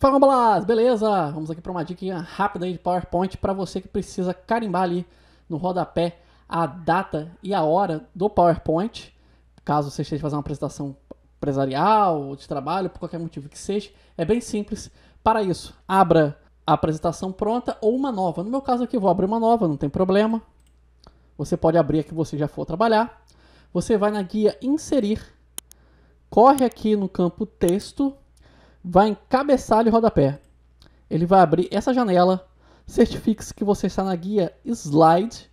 Fala, Blas, beleza? Vamos aqui para uma dica rápida aí de PowerPoint para você que precisa carimbar ali no rodapé a data e a hora do PowerPoint, caso você esteja fazendo uma apresentação empresarial ou de trabalho, por qualquer motivo que seja, é bem simples. Para isso, abra a apresentação pronta ou uma nova. No meu caso aqui, vou abrir uma nova, não tem problema. Você pode abrir a que você já for trabalhar. Você vai na guia Inserir, corre aqui no campo Texto, vai em cabeçalho e rodapé. Ele vai abrir essa janela, certifique-se que você está na guia Slide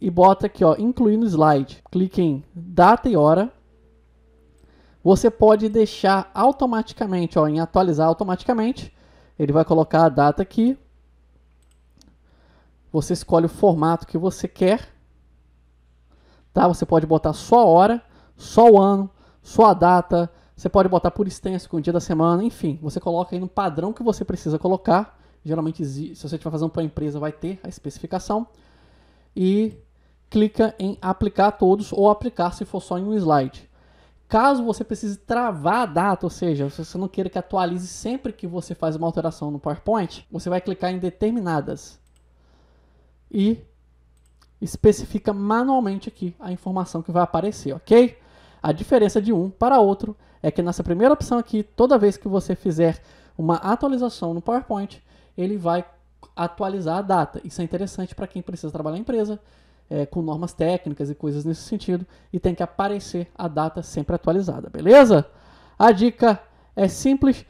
e bota aqui, ó, incluindo slide. Clique em data e hora. Você pode deixar automaticamente, ó, em atualizar automaticamente. Ele vai colocar a data aqui. Você escolhe o formato que você quer. Tá? Você pode botar só a hora, só o ano, só a data, você pode botar por extenso com o dia da semana, enfim, você coloca aí no padrão que você precisa colocar. Geralmente, se você estiver fazendo para a empresa, vai ter a especificação. E clica em aplicar todos ou aplicar se for só em um slide. Caso você precise travar a data, ou seja, se você não queira que atualize sempre que você faz uma alteração no PowerPoint, você vai clicar em determinadas e especifica manualmente aqui a informação que vai aparecer, ok? A diferença de um para outro é que nessa primeira opção aqui, toda vez que você fizer uma atualização no PowerPoint, ele vai atualizar a data. Isso é interessante para quem precisa trabalhar em empresa, é, com normas técnicas e coisas nesse sentido, e tem que aparecer a data sempre atualizada, beleza? A dica é simples.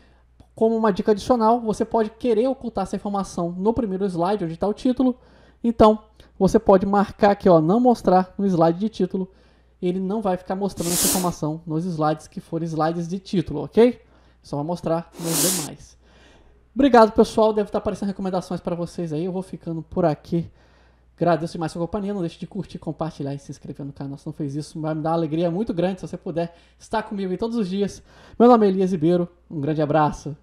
Como uma dica adicional, você pode querer ocultar essa informação no primeiro slide, onde está o título. Então, você pode marcar aqui, ó, não mostrar no slide de título ele não vai ficar mostrando essa informação nos slides que forem slides de título, ok? Só vai mostrar nos demais. Obrigado, pessoal. Deve estar aparecendo recomendações para vocês aí. Eu vou ficando por aqui. Agradeço demais a sua companhia. Não deixe de curtir, compartilhar e se inscrever no canal se não fez isso. Vai me dar uma alegria muito grande se você puder estar comigo aí todos os dias. Meu nome é Elias Ribeiro. Um grande abraço.